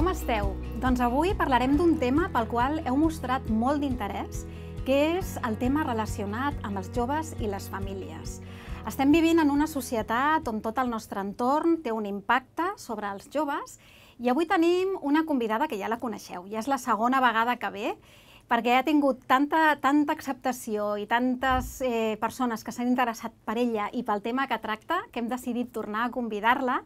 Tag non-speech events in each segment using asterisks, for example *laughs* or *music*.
com esteu? Doncs avui parlarem d'un tema pel qual heu mostrat molt d'interès, que és el tema relacionat amb els joves i les famílies. Estem vivint en una societat on tot el nostre entorn té un impacte sobre els joves i avui tenim una convidada que ja la coneixeu, ja és la segona vegada que ve perquè ha tingut tanta, tanta acceptació i tantes eh, persones que s'han interessat per ella i pel tema que tracta que hem decidit tornar a convidar-la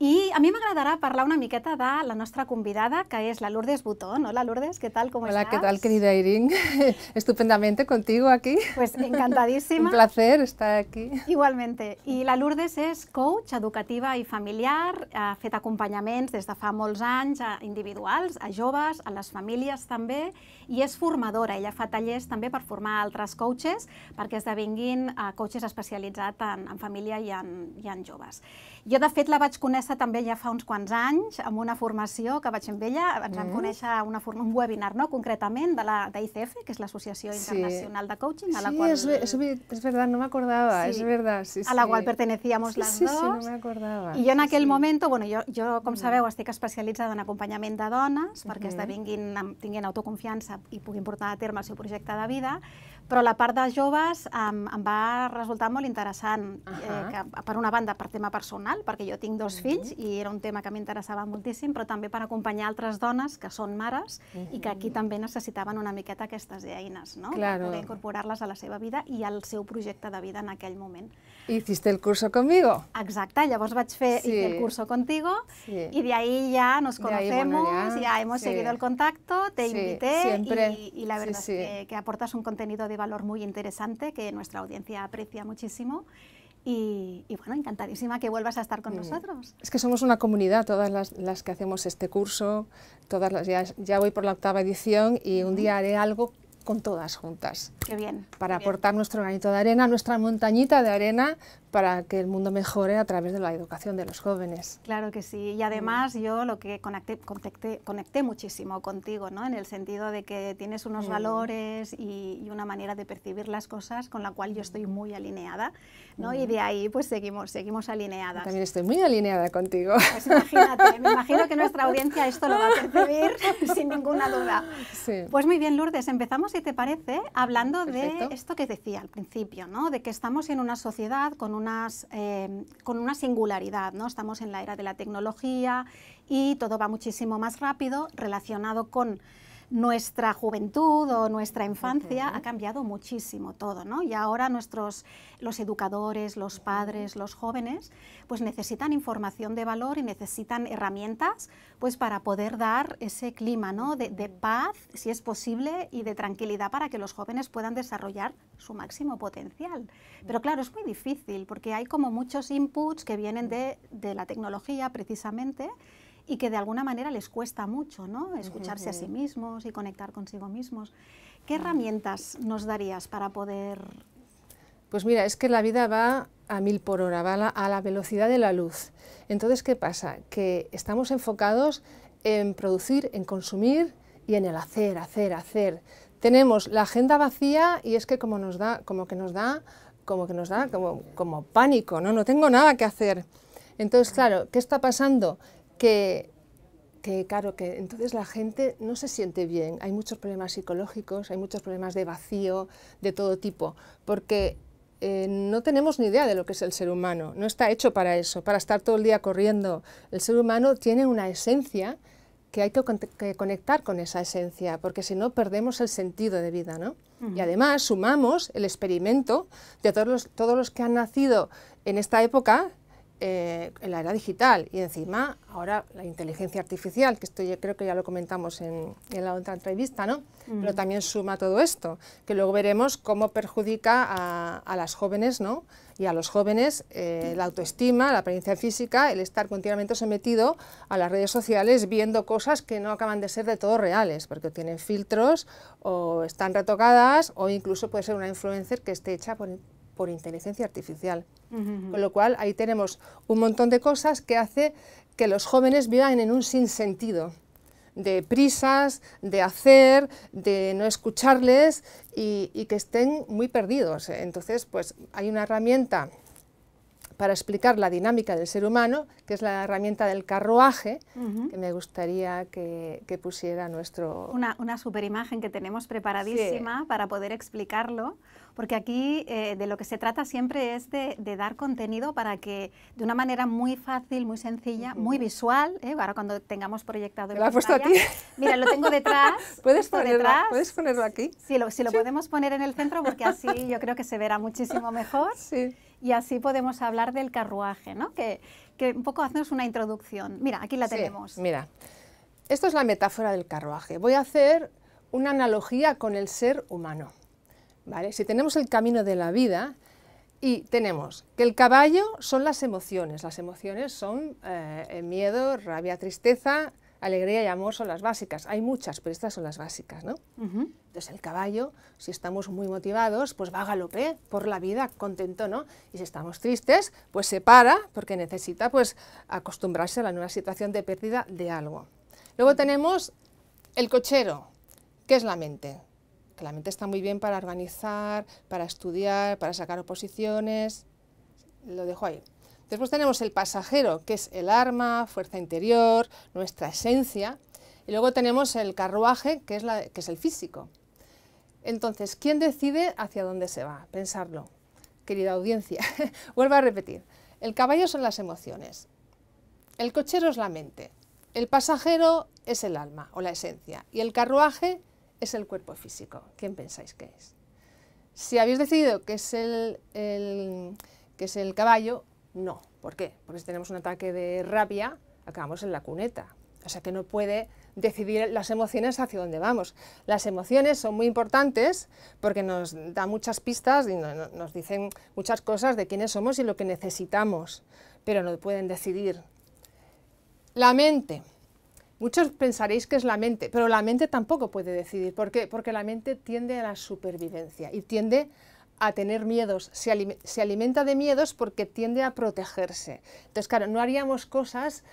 i a mi m'agradarà parlar una miqueta de la nostra convidada, que és la Lourdes Butó. Hola, Lourdes, què tal, com Hola, Hola, què tal, querida Irín? *laughs* Estupendamente contigo aquí. Pues encantadíssima. *laughs* Un placer estar aquí. Igualmente. I la Lourdes és coach educativa i familiar, ha fet acompanyaments des de fa molts anys a individuals, a joves, a les famílies també, i és formadora. Ella fa tallers també per formar altres coaches perquè esdevinguin eh, coaches especialitzats en, en família i en, i en joves. Jo, de fet, la vaig conèixer també ja fa uns quants anys, amb una formació que vaig amb ella, ens mm. vam conèixer una, un webinar, no?, concretament, de la d'ICF, que és l'Associació Internacional sí. de Coaching, a la sí, qual... Sí, és, és verdad, no me acordaba, sí. es verdad, sí, sí. A la qual pertenecíem sí, sí, dos. Sí, sí, no me I jo en aquell sí. moment, bueno, jo, jo, com mm. sabeu, estic especialitzada en acompanyament de dones, perquè mm -hmm. esdevinguin, tinguin autoconfiança i puguin portar a terme el seu projecte de vida, però la part de joves em, em va resultar molt interessant, uh -huh. eh, que, per una banda per tema personal, perquè jo tinc dos uh mm. -huh. fills i era un tema que m'interessava moltíssim, però també per acompanyar altres dones que són mares uh -huh. i que aquí mm. també necessitaven una miqueta aquestes eines, no? Claro. Per poder incorporar-les a la seva vida i al seu projecte de vida en aquell moment. Hiciste el curso conmigo. Exacte, llavors vaig fer sí. el curso contigo sí. i de ahí ya nos conocemos, ahí, bueno, ya, ya hemos sí. seguido el contacto, te sí. invité y, y la verdad sí, sí. es que, que aportas un contenido de valor muy interesante que nuestra audiencia aprecia muchísimo. Y, bueno, encantadísima que vuelvas a estar con mm. nosotros. Es que somos una comunidad, todas las, las que hacemos este curso, todas las, ya, ya, voy por la octava edición y un día haré algo con todas juntas. Qué bien. Para aportar nuestro granito de arena, nuestra montañita de arena, para que el mundo mejore a través de la educación de los jóvenes. Claro que sí. Y además yo lo que conecté, muchísimo contigo, ¿no? En el sentido de que tienes unos mm. valores y, una manera de percibir las cosas con la cual yo estoy muy alineada. ¿no? Y de ahí pues seguimos, seguimos alineadas. También estoy muy alineada contigo. Pues imagínate, me imagino que nuestra audiencia esto lo va a percibir *laughs* sin ninguna duda. Pues muy bien, Lourdes, empezamos, si te parece, hablando de esto que decía al principio, ¿no? De que estamos en una sociedad con, unas, em, con una singularidad, ¿no? Estamos en la era de la tecnología y todo va muchísimo más rápido relacionado con nuestra juventud o nuestra infancia ha cambiado muchísimo todo, ¿no? Y ahora nuestros, los educadores, los padres, los jóvenes, pues necesitan información de valor y necesitan herramientas, pues para poder dar ese clima, ¿no? De, paz, si es posible, y de tranquilidad para que los jóvenes puedan desarrollar su máximo potencial. Pero claro, es muy difícil porque hay como muchos inputs que vienen de, de la tecnología precisamente y que de alguna manera les cuesta mucho, ¿no? Escucharse a sí mismos y conectar consigo mismos. ¿Qué herramientas nos darías para poder...? Pues mira, es que la vida va a mil por hora, va a la, velocidad de la luz. Entonces, ¿qué pasa? Que estamos enfocados en producir, en consumir y en el hacer, hacer, hacer. Tenemos la agenda vacía y es que como nos da, como que nos da, como que nos da, como, como pánico, ¿no? No tengo nada que hacer. Entonces, claro, ¿qué está pasando? que, claro, que entonces la gente no se siente bien. Hay muchos problemas psicológicos, hay muchos problemas de vacío, de todo tipo, porque eh, no tenemos ni idea de lo que es el ser humano, no está hecho para eso, para estar todo el día corriendo. El ser humano tiene una esencia que hay que, conectar con esa esencia, porque si no perdemos el sentido de vida, ¿no? Y además sumamos el experimento de todos los, todos los que han nacido en esta época, eh, en la era digital y encima ahora la inteligencia artificial, que esto yo creo que ya lo comentamos en, la otra entrevista, ¿no? Pero también suma todo esto, que luego veremos cómo perjudica a, las jóvenes, ¿no? Y a los jóvenes eh, la autoestima, la apariencia física, el estar continuamente sometido a las redes sociales viendo cosas que no acaban de ser de todo reales, porque tienen filtros o están retocadas o incluso puede ser una influencer que esté hecha por, por inteligencia artificial. Con lo cual ahí tenemos un montón de cosas que hace que los jóvenes vivan en un sinsentido de prisas, de hacer, de no escucharles y, y que estén muy perdidos. Entonces, pues hay una herramienta para explicar la dinámica del ser humano, que es la herramienta del carruaje, que me gustaría que, pusiera nuestro... Una, una superimagen que tenemos preparadísima para poder explicarlo, porque aquí eh, de lo que se trata siempre es de, dar contenido para que de una manera muy fácil, muy sencilla, muy visual, ¿eh? ahora cuando tengamos proyectado... La puesto a ti. Mira, lo tengo detrás. *laughs* ¿Puedes, ponerlo. ¿puedes ponerlo aquí? Sí, lo, si lo podemos poner en el centro, porque así *laughs* yo creo que se verá muchísimo mejor. Sí y así podemos hablar del carruaje, ¿no? Que, un poco hacemos una introducción. Mira, aquí la tenemos. Mira, esto es la metáfora del carruaje. Voy a hacer una analogía con el ser humano. ¿vale? Si tenemos el camino de la vida y tenemos que el caballo son las emociones, las emociones son eh, miedo, rabia, tristeza, alegría y amor son las básicas. Hay muchas, pero estas son las básicas, ¿no? Entonces el caballo, si estamos muy motivados, pues va a galope por la vida, contento, ¿no? Y si estamos tristes, pues se para porque necesita pues acostumbrarse a la nueva situación de pérdida de algo. Luego tenemos el cochero, que es la mente. la mente está muy bien para organizar, para estudiar, para sacar oposiciones. Lo dejo ahí. Después tenemos el pasajero, que es el arma, fuerza interior, nuestra esencia. Y luego tenemos el carruaje, que es, el físico. Entonces, ¿quién decide hacia dónde se va? Pensarlo, querida audiencia. *laughs* Vuelvo a repetir. El caballo son las emociones. El cochero es la mente. El pasajero es el alma o la esencia. Y el carruaje es el cuerpo físico. ¿Quién pensáis que es? Si habéis decidido que es el, que es el caballo, no. ¿Por qué? Porque si tenemos un ataque de rabia, acabamos en la cuneta. O sea que no puede decidir las emociones hacia dónde vamos. Las emociones son muy importantes porque nos dan muchas pistas y nos dicen muchas cosas de quiénes somos y lo que necesitamos, pero no pueden decidir. La mente. Muchos pensaréis que es la mente, pero la mente tampoco puede decidir. ¿Por qué? Porque la mente tiende a la supervivencia y tiende a tener miedos, se, alimenta de miedos porque tiende a protegerse. Entonces, claro, no haríamos cosas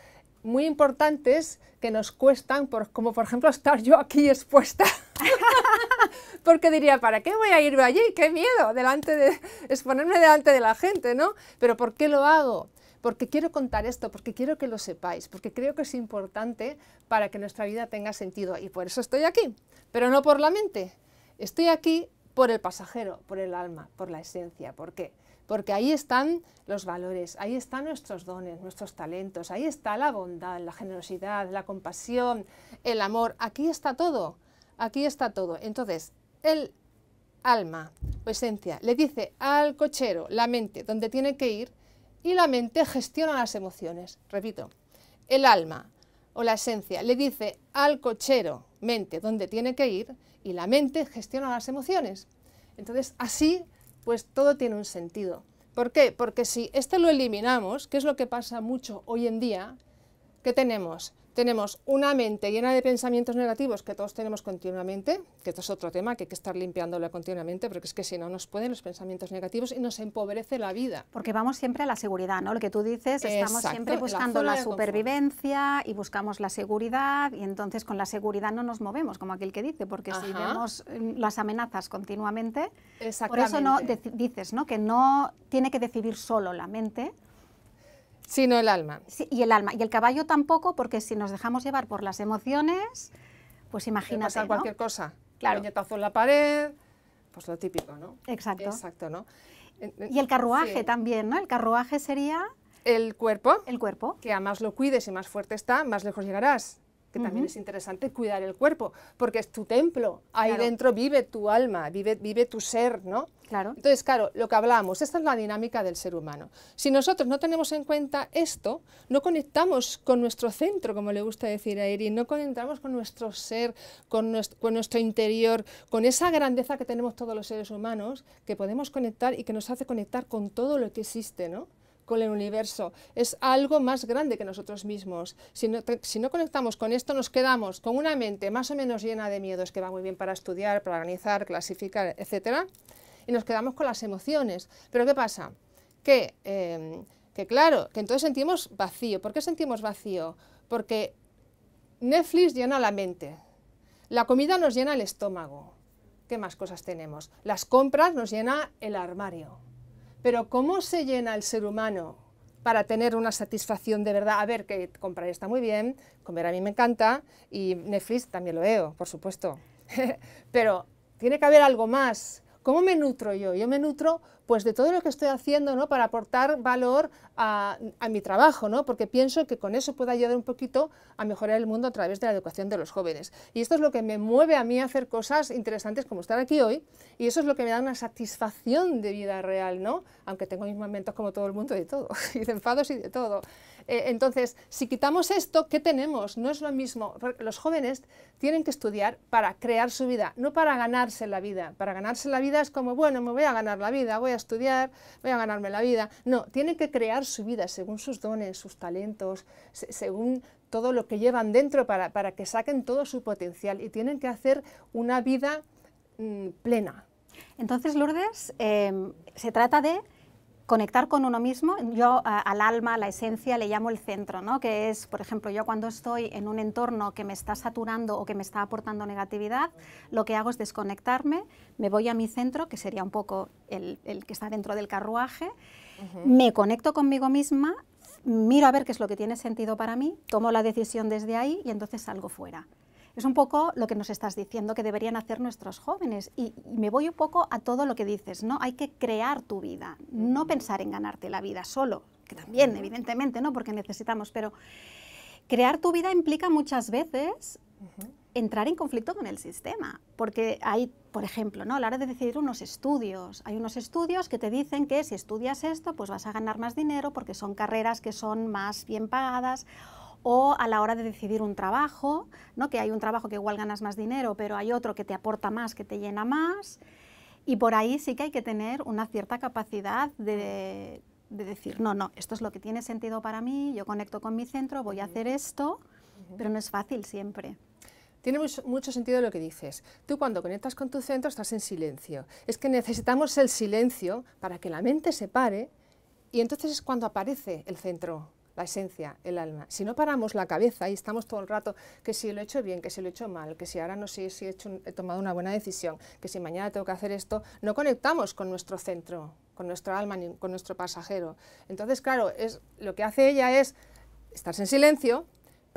muy importantes que nos cuestan, por, como por ejemplo estar yo aquí expuesta. *laughs* Porque diría, ¿para qué voy a irme allí? ¡Qué miedo! Delante de, exponerme delante de la gente, ¿no? Pero ¿por qué lo hago? Porque quiero contar esto, porque quiero que lo sepáis, porque creo que es importante para que nuestra vida tenga sentido y por eso estoy aquí, pero no por la mente. Estoy aquí por el pasajero, por el alma, por la esencia. ¿Por qué? Porque ahí están los valores, ahí están nuestros dones, nuestros talentos, ahí está la bondad, la generosidad, la compasión, el amor, aquí está todo, aquí está todo. Entonces, el alma o esencia le dice al cochero, la mente, dónde tiene que ir y la mente gestiona las emociones. Repito, el alma o la esencia le dice al cochero, mente, dónde tiene que ir y la mente gestiona las emociones. Entonces, así, pues todo tiene un sentido. ¿Por qué? Porque si este lo eliminamos, que es lo que pasa mucho hoy en día, ¿qué tenemos? tenemos una mente llena de pensamientos negativos que todos tenemos continuamente, que esto es otro tema que hay que estar limpiándola continuamente, porque es que si no nos pueden los pensamientos negativos y nos empobrece la vida. Porque vamos siempre a la seguridad, ¿no? Lo que tú dices, estamos siempre buscando la, supervivencia y buscamos la seguridad y entonces con la seguridad no nos movemos, como aquel que dice, porque si vemos mm, las amenazas continuamente, por eso no dices, ¿no? Que no tiene que decidir solo la mente, Sino el alma. y el alma. Y el caballo tampoco, porque si nos dejamos llevar por las emociones, pues imagínate. pasar cualquier cosa. Claro. Un en la pared, pues lo típico, ¿no? Exacto. Exacto, ¿no? Y el carruaje también, ¿no? El carruaje sería. El cuerpo. El cuerpo. Que a más lo cuides y más fuerte está, más lejos llegarás también es interesante cuidar el cuerpo, porque es tu templo, ahí dentro vive tu alma, vive, vive tu ser, ¿no? Claro. Entonces, claro, lo que hablábamos, esta es la dinámica del ser humano. Si nosotros no tenemos en cuenta esto, no conectamos con nuestro centro, como le gusta decir a Erin, no conectamos con nuestro ser, con nuestro, con nuestro interior, con esa grandeza que tenemos todos los seres humanos, que podemos conectar y que nos hace conectar con todo lo que existe, ¿no? con el universo, es algo más grande que nosotros mismos. Si no, conectamos con esto, nos quedamos con una mente más o menos llena de miedos, que va muy bien para estudiar, para organizar, clasificar, etc. Y nos quedamos con las emociones. Pero ¿qué pasa? Que, em, que claro, que entonces sentimos vacío. ¿Por qué sentimos vacío? Porque Netflix llena la mente, la comida nos llena el estómago. ¿Qué más cosas tenemos? Las compras nos llena el armario. Pero ¿cómo se llena el ser humano para tener una satisfacción de verdad? A ver, que comprar está muy bien, comer a mí me encanta y Netflix también lo veo, por supuesto. *laughs* Pero tiene que haber algo más. ¿Cómo me nutro yo? Yo me nutro pues de todo lo que estoy haciendo ¿no? para aportar valor a, mi trabajo, ¿no? porque pienso que con eso puedo ayudar un poquito a mejorar el mundo a través de la educación de los jóvenes. Y esto es lo que me mueve a mí a hacer cosas interesantes como estar aquí hoy, y eso es lo que me da una satisfacción de vida real, ¿no? aunque tengo mis momentos como todo el mundo de todo, *laughs* y de enfados y de todo. Eh, entonces, si quitamos esto, ¿qué tenemos? No es lo mismo. Los jóvenes tienen que estudiar para crear su vida, no para ganarse la vida. Para ganarse la vida es como, bueno, me voy a ganar la vida, voy a estudiar, voy a ganarme la vida. No, tienen que crear su vida según sus dones, sus talentos, según todo lo que llevan dentro para, que saquen todo su potencial y tienen que hacer una vida mm, plena. Entonces, Lourdes, eh, se trata de conectar con uno mismo, yo al alma, la esencia, le llamo el centro, ¿no? que es, por ejemplo, yo cuando estoy en un entorno que me está saturando o que me está aportando negatividad, lo que hago es desconectarme, me voy a mi centro, que sería un poco el, que está dentro del carruaje, me conecto conmigo misma, miro a ver qué es lo que tiene sentido para mí, tomo la decisión desde ahí y entonces salgo fuera. Es un poco lo que nos estás diciendo que deberían hacer nuestros jóvenes. Y, me voy un poco a todo lo que dices, ¿no? Hay que crear tu vida, no pensar en ganarte la vida solo, que también, evidentemente, ¿no? Porque necesitamos, pero crear tu vida implica muchas veces entrar en conflicto con el sistema, porque hay, por ejemplo, ¿no? a la hora de decidir unos estudios, hay unos estudios que te dicen que si estudias esto, pues vas a ganar más dinero porque son carreras que son más bien pagadas o a la hora de decidir un trabajo, que hay un trabajo que igual ganas más dinero, pero hay otro que te aporta más, que te llena más. Y por ahí sí que hay que tener una cierta capacidad de, decir, no, no, esto es lo que tiene sentido para mí, yo conecto con mi centro, voy a hacer esto, pero no es fácil siempre. Tiene mucho sentido lo que dices. Tú cuando conectas con tu centro estás en silencio. Es que necesitamos el silencio para que la mente se pare y entonces es cuando aparece el centro la esencia, el alma. Si no paramos la cabeza y estamos todo el rato que si lo he hecho bien, que si lo he hecho mal, que si ahora no sé si he, tomado una buena decisión, que si mañana tengo que hacer esto, no conectamos con nuestro centro, con nuestro alma, ni con nuestro pasajero. Entonces, claro, es, lo que hace ella es estarse en silencio,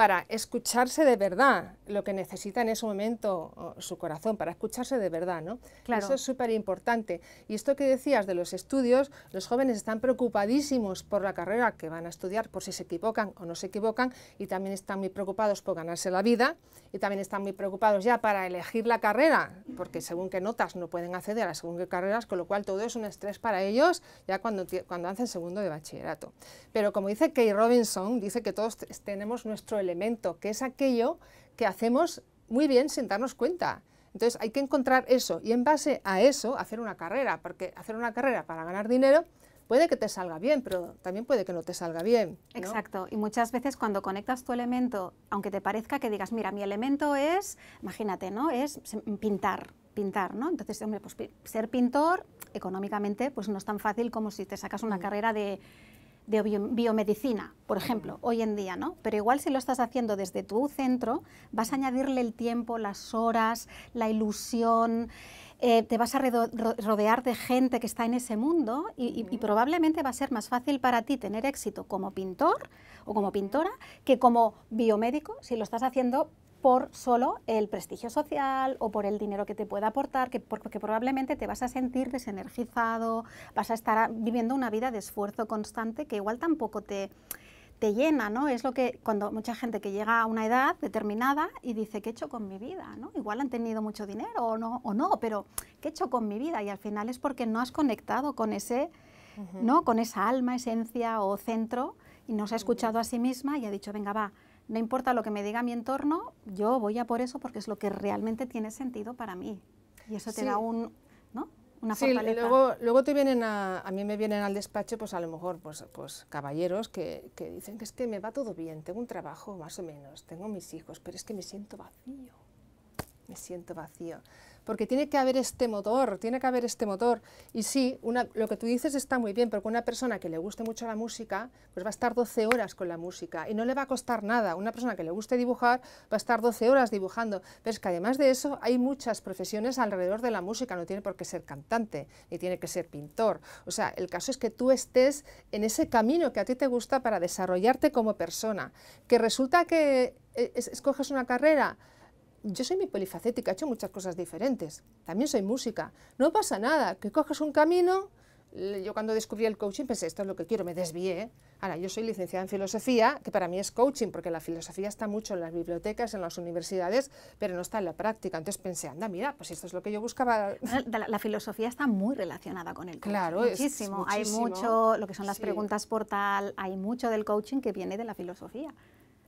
para escucharse de verdad lo que necesita en ese momento su corazón, para escucharse de verdad, ¿no? Claro. Eso es súper importante. Y esto que decías de los estudios, los jóvenes están preocupadísimos por la carrera que van a estudiar, por si se equivocan o no se equivocan, y también están muy preocupados por ganarse la vida, y también están muy preocupados ya para elegir la carrera, porque según qué notas no pueden acceder a según qué carreras, con lo cual todo es un estrés para ellos ya cuando, cuando hacen segundo de bachillerato. Pero como dice Kay Robinson, dice que todos tenemos nuestro elemento, que es aquello que hacemos muy bien sin darnos cuenta. Entonces hay que encontrar eso y en base a eso hacer una carrera, porque hacer una carrera para ganar dinero puede que te salga bien, pero también puede que no te salga bien. Exacto, y muchas veces cuando conectas tu elemento, aunque te parezca que digas, mira, mi elemento es, imagínate, ¿no? Es pintar, pintar, ¿no? Entonces, hombre, pues ser pintor económicamente pues no es tan fácil como si te sacas una mm. carrera de de biomedicina, por ejemplo, mm. hoy en día, ¿no? Pero igual si lo estás haciendo desde tu centro, vas a añadirle el tiempo, las horas, la ilusión, eh, te vas a rodear de gente que está en ese mundo y, y, mm. probablemente va a ser más fácil para ti tener éxito como pintor o como pintora que como biomédico si lo estás haciendo por solo el prestigio social o por el dinero que te pueda aportar, que, porque probablemente te vas a sentir desenergizado, vas a estar viviendo una vida de esfuerzo constante que igual tampoco te, te llena, ¿no? Es lo que cuando mucha gente que llega a una edad determinada y dice, ¿qué he hecho con mi vida? ¿no? Igual han tenido mucho dinero o no, o no, pero ¿qué he hecho con mi vida? Y al final es porque no has conectado con ese, ¿no? Con esa alma, esencia o centro y no se ha escuchado a sí misma y ha dicho, venga, va, no importa lo que me diga mi entorno, yo voy a por eso porque es lo que realmente tiene sentido para mí. Y eso te da un, Una sí, Luego, luego te vienen a, a mí me vienen al despacho, pues a lo mejor, pues, pues caballeros que, que dicen que es que me va todo bien, tengo un trabajo más o menos, tengo mis hijos, pero es que me siento vacío, me siento vacío porque tiene que haber este motor, tiene que haber este motor. Y sí, lo que tú dices está muy bien, porque una persona que le guste mucho la música, pues va a estar 12 horas con la música y no le va a costar nada. Una persona que le guste dibujar va a estar 12 horas dibujando. Pero es que además de eso hay muchas profesiones alrededor de la música, no tiene por qué ser cantante, ni tiene que ser pintor. O sea, el caso es que tú estés en ese camino que a ti te gusta para desarrollarte como persona. Que resulta que eh, escoges una carrera yo soy muy polifacética, he hecho muchas cosas diferentes. También soy música. No pasa nada, que cojas un camino. Yo cuando descubrí el coaching pensé, esto es lo que quiero, me desvié. Ahora, yo soy licenciada en filosofía, que para mí es coaching, porque la filosofía está mucho en las bibliotecas, en las universidades, pero no está en la práctica. Entonces pensé, anda, mira, pues esto es lo que yo buscaba. Ah, la, filosofía está muy relacionada con el coaching. Claro, muchísimo. Hay mucho, lo que son las preguntas por tal, hay mucho del coaching que viene de la filosofía.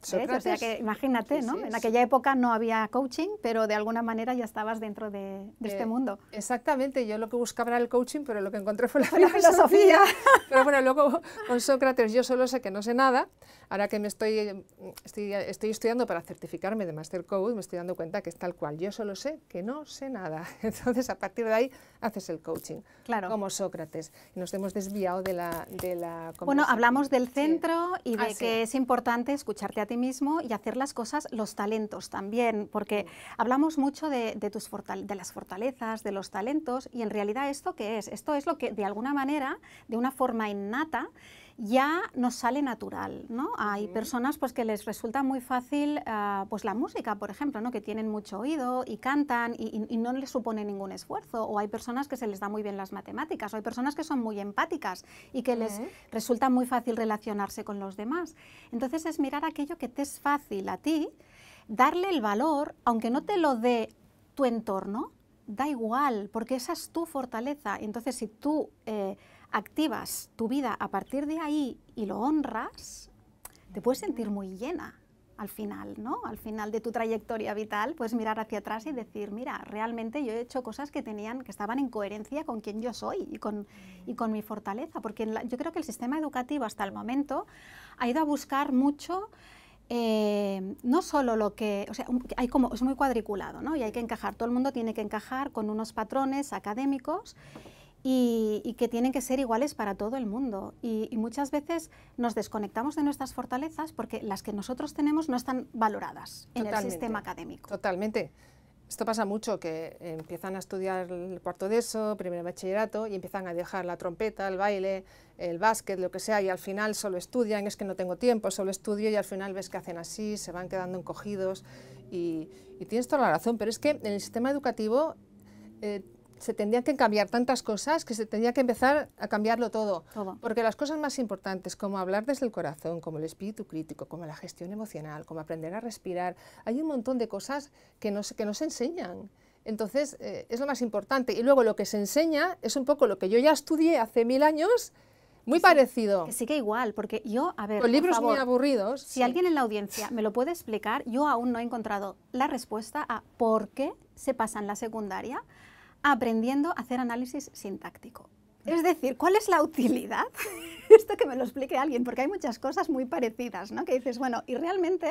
Sócrates, O sea que imagínate, ¿no? en aquella época no había coaching, pero de alguna manera ya estabas dentro de, este eh, mundo. Exactamente, yo lo que buscaba era el coaching, pero lo que encontré fue la, filosofía. *laughs* pero bueno, luego con Sócrates yo solo sé que no sé nada. Ahora que me estoy, estoy, estoy estudiando para certificarme de Master Coach, me estoy dando cuenta que es tal cual. Yo solo sé que no sé nada. *laughs* Entonces, a partir de ahí haces el coaching, claro. como Sócrates. Nos hemos desviado de la... De la bueno, hablamos del centro y de ah, que es importante escucharte a ti mismo y hacer las cosas, los talentos también, porque hablamos mucho de, de tus de las fortalezas, de los talentos, y en realidad esto qué es? Esto es lo que de alguna manera, de una forma innata, ya nos sale natural, ¿no? Hay personas pues que les resulta muy fácil ah, pues la música, por ejemplo, ¿no? Que tienen mucho oído y cantan y, no les supone ningún esfuerzo. O hay personas que se les da muy bien las matemáticas. O hay personas que son muy empáticas y que les resulta muy fácil relacionarse con los demás. Entonces es mirar aquello que te es fácil a ti, darle el valor, aunque no te lo dé tu entorno, da igual, porque esa es tu fortaleza. Entonces si tú... Eh, activas tu vida a partir de ahí y lo honras, te puedes sentir muy llena al final, ¿no? Al final de tu trayectoria vital, puedes mirar hacia atrás y decir, mira, realmente yo he hecho cosas que tenían, que estaban en coherencia con quien yo soy y con, y con mi fortaleza, porque yo creo que el sistema educativo hasta el momento ha ido a buscar mucho eh, no solo lo que, o sea, hay como, es muy cuadriculado, ¿no? Y hay que encajar, todo el mundo tiene que encajar con unos patrones académicos y, que tienen que ser iguales para todo el mundo. Y, muchas veces nos desconectamos de nuestras fortalezas porque las que nosotros tenemos no están valoradas en el sistema académico. Totalmente. Esto pasa mucho, que empiezan a estudiar el cuarto de eso, primer bachillerato, y empiezan a dejar la trompeta, el baile, el básquet, lo que sea, y al final solo estudian, es que no tengo tiempo, solo estudio, y al final ves que hacen así, se van quedando encogidos, y, tienes toda la razón, pero es que en el sistema educativo eh, se tendrían que cambiar tantas cosas que se tendría que empezar a cambiarlo todo. Porque las cosas más importantes, como hablar desde el corazón, como el espíritu crítico, como la gestión emocional, como aprender a respirar, hay un montón de cosas que no que nos enseñan. Entonces, eh, es lo más importante. Y luego lo que se enseña es un poco lo que yo ya estudié hace mil años, muy parecido. sí, Que igual, porque yo, a ver. Los libros muy aburridos. Si alguien en la audiencia me lo puede explicar, yo aún no he encontrado la respuesta a por qué se pasa en la secundaria aprendiendo a hacer análisis sintáctico. Es decir, ¿cuál es la utilidad? *laughs* esto que me lo explique alguien, porque hay muchas cosas muy parecidas, ¿no? Que dices, bueno, y realmente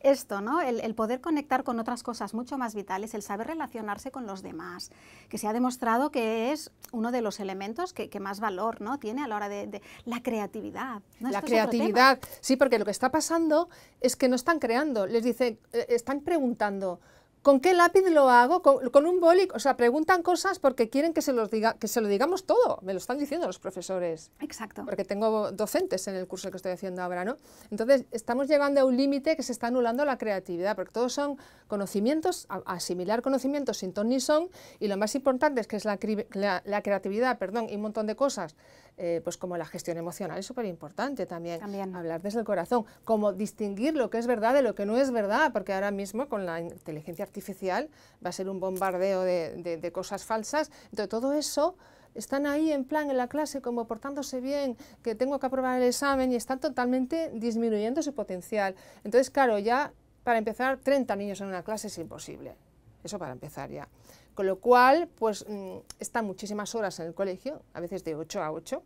esto, ¿no? El, poder conectar con otras cosas mucho más vitales, el saber relacionarse con los demás, que se ha demostrado que es uno de los elementos que, más valor, ¿no? Tiene a la hora de, la creatividad. La creatividad, sí, porque lo que está pasando es que no están creando, les dice, eh, están preguntando. ¿Con qué lápiz lo hago? ¿Con, un boli? O sea, preguntan cosas porque quieren que se, los diga, que se lo digamos todo. Me lo están diciendo los profesores. Exacto. Porque tengo docentes en el curso que estoy haciendo ahora, ¿no? Entonces, estamos llegando a un límite que se está anulando la creatividad, porque todos son conocimientos, asimilar conocimientos sin ton ni son, y lo más importante es que es la, creatividad, perdón, y un montón de cosas, eh, pues como la gestión emocional es súper importante también. también. Hablar desde el corazón, como distinguir lo que es verdad de lo que no es verdad, porque ahora mismo con la inteligencia artificial, va a ser un bombardeo de, cosas falsas. Entonces, todo eso están ahí en plan en la clase como portándose bien, que tengo que aprobar el examen y están totalmente disminuyendo su potencial. Entonces, claro, ya para empezar 30 niños en una clase es imposible. Eso para empezar ya. Con lo cual, pues mm, están muchísimas horas en el colegio, a veces de 8 a 8,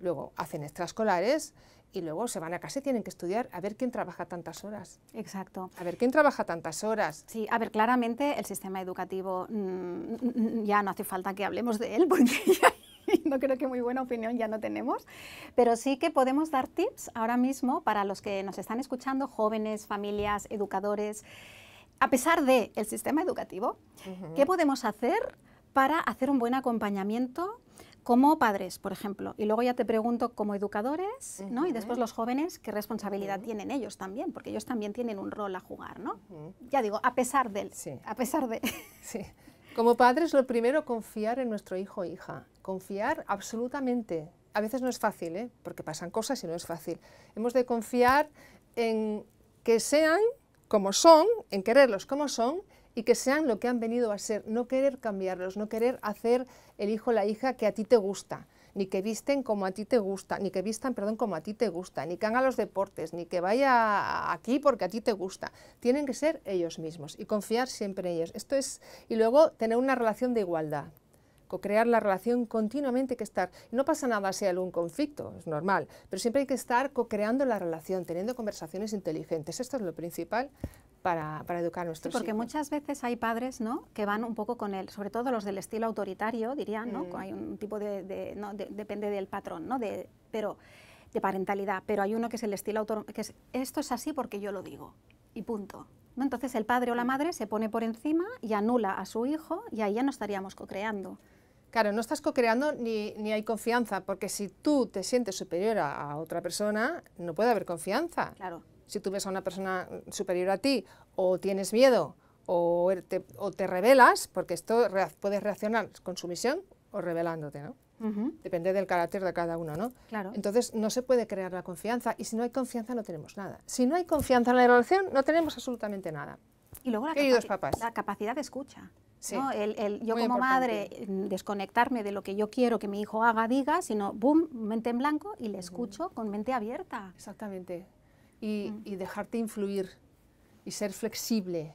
luego hacen extraescolares y luego se van a casa y tienen que estudiar a ver quién trabaja tantas horas. Exacto. A ver quién trabaja tantas horas. Sí, a ver, claramente el sistema educativo mm, ya no hace falta que hablemos de él *laughs* porque ya no creo que muy buena opinión ya no tenemos, pero sí que podemos dar tips ahora mismo para los que nos están escuchando, jóvenes, familias, educadores, a pesar del el sistema educativo, ¿qué podemos hacer para hacer un buen acompañamiento como padres, por ejemplo, y luego ya te pregunto como educadores, ¿no? Y después los jóvenes, ¿qué responsabilidad tienen ellos también? Porque ellos también tienen un rol a jugar, ¿no? Ya digo, a pesar del, sí. a pesar de... *laughs* *laughs* Sí. Como padres, lo primero, confiar en nuestro hijo o hija, confiar absolutamente. A veces no es fácil, ¿eh? Porque pasan cosas y no es fácil. Hemos de confiar en que sean como son, en quererlos como son y que sean lo que han venido a ser, no querer cambiarlos, no querer hacer el hijo o la hija que a ti te gusta, ni que visten como a ti te gusta, ni que vistan, perdón, como a ti te gusta, ni que hagan los deportes, ni que vaya aquí porque a ti te gusta. Tienen que ser ellos mismos y confiar siempre en ellos. Esto es y luego tener una relación de igualdad crear la relación continuamente que estar. No pasa nada si hay algún conflicto, es normal, pero siempre hay que estar co-creando la relación, teniendo conversaciones inteligentes. Esto es lo principal para, educar a nuestros sí, porque muchas veces hay padres ¿no? que van un poco con él, sobre todo los del estilo autoritario, dirían, ¿no? Mm. hay un tipo de, depende del patrón, ¿no? de, pero, de parentalidad, pero hay uno que es el estilo autoritario, que es, esto es así porque yo lo digo, y punto. ¿no? Entonces el padre o la mm. madre se pone por encima y anula a su hijo y ahí ya no estaríamos co-creando. Claro, no estás co-creando ni, ni, hay confianza, porque si tú te sientes superior a otra persona, no puede haber confianza. Claro si tú ves a una persona superior a ti o tienes miedo o er-, te, revelas rebelas, porque esto puedes reaccionar con sumisión o rebelándote, ¿no? Depende del carácter de cada uno, ¿no? Entonces no se puede crear la confianza y si no hay confianza no tenemos nada. Si no hay confianza en la relación no tenemos absolutamente nada. Y luego la, capacidad de escucha. el, yo como madre mm, desconectarme de lo que yo quiero que mi hijo haga, diga, sino, boom, mente en blanco y le escucho con mente abierta. Exactamente. Mm. y, dejarte influir y ser flexible.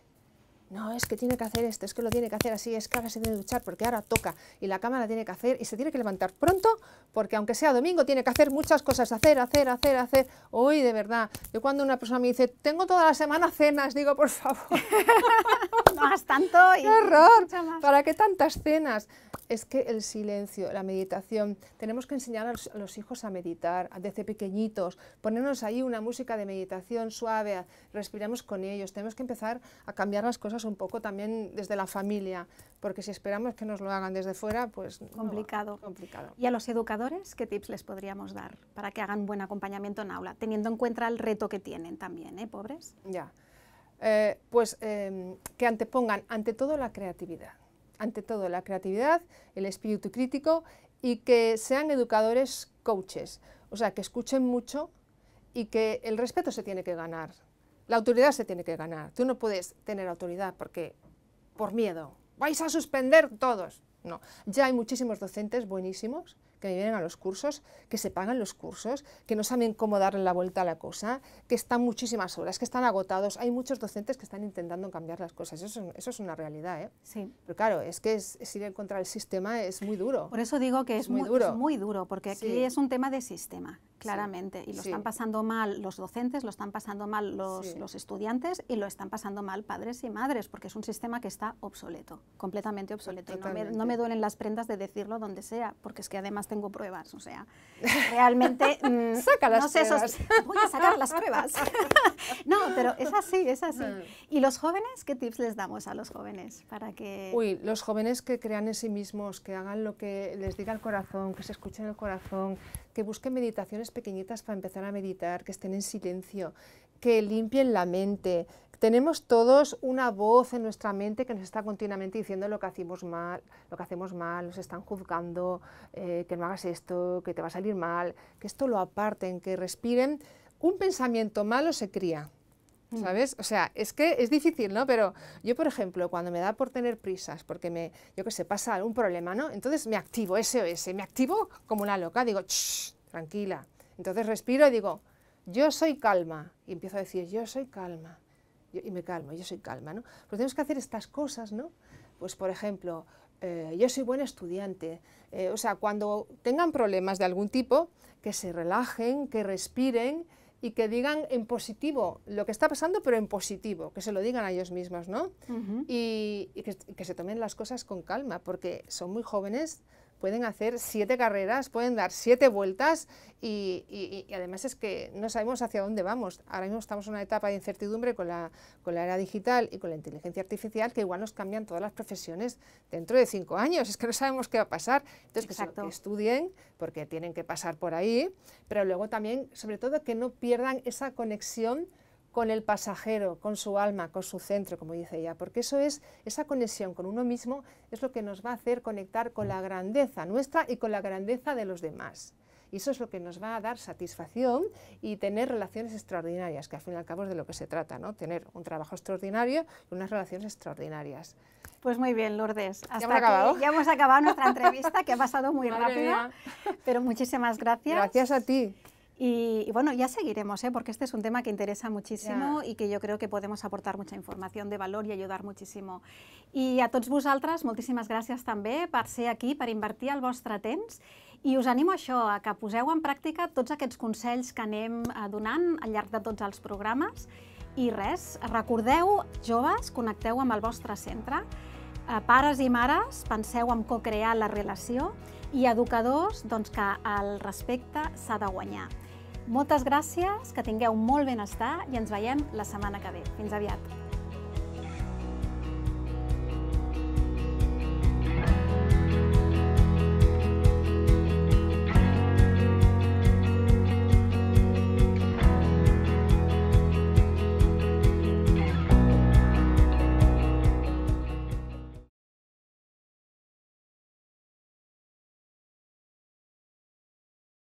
No, es que tiene que hacer esto, es que lo tiene que hacer así, es que ahora se tiene que duchar porque ahora toca y la cámara tiene que hacer y se tiene que levantar pronto porque aunque sea domingo tiene que hacer muchas cosas, hacer, hacer, hacer, hacer. hoy de verdad, yo cuando una persona me dice, tengo toda la semana cenas, digo, por favor. *laughs* no hagas tanto y... ¡Qué horror! ¿Para qué tantas cenas? es que el silencio, la meditación, tenemos que enseñar a los, hijos a meditar desde pequeñitos, ponernos ahí una música de meditación suave, respiramos con ellos, tenemos que empezar a cambiar las cosas un poco también desde la familia, porque si esperamos que nos lo hagan desde fuera, pues... Complicado. complicado. ¿Y a los educadores qué tips les podríamos dar para que hagan buen acompañamiento en aula, teniendo en cuenta el reto que tienen también, ¿eh, pobres? Ya. Eh, pues em, que antepongan ante todo la creatividad ante todo la creatividad, el espíritu crítico y que sean educadores coaches, o sea, que escuchen mucho y que el respeto se tiene que ganar, la autoridad se tiene que ganar. Tú no puedes tener autoridad porque por miedo vais a suspender todos. No, ya hay muchísimos docentes buenísimos que vienen a los cursos, que se pagan los cursos, que no saben cómo darle la vuelta a la cosa, que están muchísimas horas, que están agotados. Hay muchos docentes que están intentando cambiar las cosas. Eso es, una realidad. ¿eh? Sí. Pero claro, es que es, es, ir contra el sistema es muy duro. Por eso digo que es, muy, duro. muy duro, porque aquí es un tema de sistema claramente. y lo están pasando mal los docentes, lo están pasando mal los, estudiantes y lo están pasando mal padres y madres, porque es un sistema que está obsoleto, completamente obsoleto. Y no, me, no me, duelen las prendas de decirlo donde sea, porque es que además tengo pruebas, o sea, realmente... *laughs* Mm, Saca las pruebas. *laughs* voy a sacar las pruebas. *laughs* no, pero es así, es así. Mm. ¿Y los jóvenes? ¿Qué tips les damos a los jóvenes para que...? Uy, los jóvenes que crean en sí mismos, que hagan lo que les diga el corazón, que se escuchen el corazón, que busquen meditaciones pequeñitas para empezar a meditar, que estén en silencio, que limpien la mente. Tenemos todos una voz en nuestra mente que nos está continuamente diciendo lo que hacemos mal, lo que hacemos mal, nos están juzgando, eh, que no hagas esto, que te va a salir mal, que esto lo aparten, que respiren. Un pensamiento malo se cría, mm. ¿Sabes? O sea, es que es difícil, ¿no? Pero yo, por ejemplo, cuando me da por tener prisas, porque me, yo que sé, pasa algún problema, ¿no? Entonces me activo, SOS, me activo como una loca, digo, tranquila. Entonces respiro y digo, yo soy calma, y empiezo a decir, yo soy calma, y me calmo, yo soy calma, ¿no? Pero tenemos que hacer estas cosas, ¿no? Pues, por ejemplo, eh, yo soy buen estudiante, eh, o sea, cuando tengan problemas de algún tipo, que se relajen, que respiren, y que digan en positivo lo que está pasando, pero en positivo, que se lo digan a ellos mismos, ¿no? y, que, se tomen las cosas con calma, porque son muy jóvenes, pueden hacer siete carreras, pueden dar siete vueltas y, además es que no sabemos hacia dónde vamos. Ahora mismo estamos en una etapa de incertidumbre con la, con la era digital y con la inteligencia artificial que igual nos cambian todas las profesiones dentro de cinco años. Es que no sabemos qué va a pasar. Entonces, que, estudien porque tienen que pasar por ahí, pero luego también, sobre todo, que no pierdan esa conexión con el pasajero, con su alma, con su centro, como dice ella, porque eso es, esa conexión con uno mismo es lo que nos va a hacer conectar con la grandeza nuestra y con la grandeza de los demás. Y eso es lo que nos va a dar satisfacción y tener relaciones extraordinarias, que al fin y al cabo es de lo que se trata, ¿no? Tener un trabajo extraordinario y unas relaciones extraordinarias. Pues muy bien, Lourdes. Hasta ya, hemos acabado. ya hemos acabado nuestra entrevista, que ha pasado muy rápido. Pero muchísimas gracias. Gracias a ti. Y, y, bueno, ya seguiremos, ¿eh? porque este es un tema que interesa muchísimo yeah. i que jo crec que podem aportar mucha informació de valor i ajudar moltíssim. I a tots vosaltres, moltíssimes gràcies també per ser aquí, per invertir el vostre temps i us animo a això, a que poseu en pràctica tots aquests consells que anem eh, donant al llarg de tots els programes. I res, recordeu, joves, connecteu amb el vostre centre. Eh, pares i mares, penseu en co-crear la relació i educadors, doncs que el respecte s'ha de guanyar. Moltes gràcies, que tingueu molt benestar i ens veiem la setmana que ve. Fins aviat!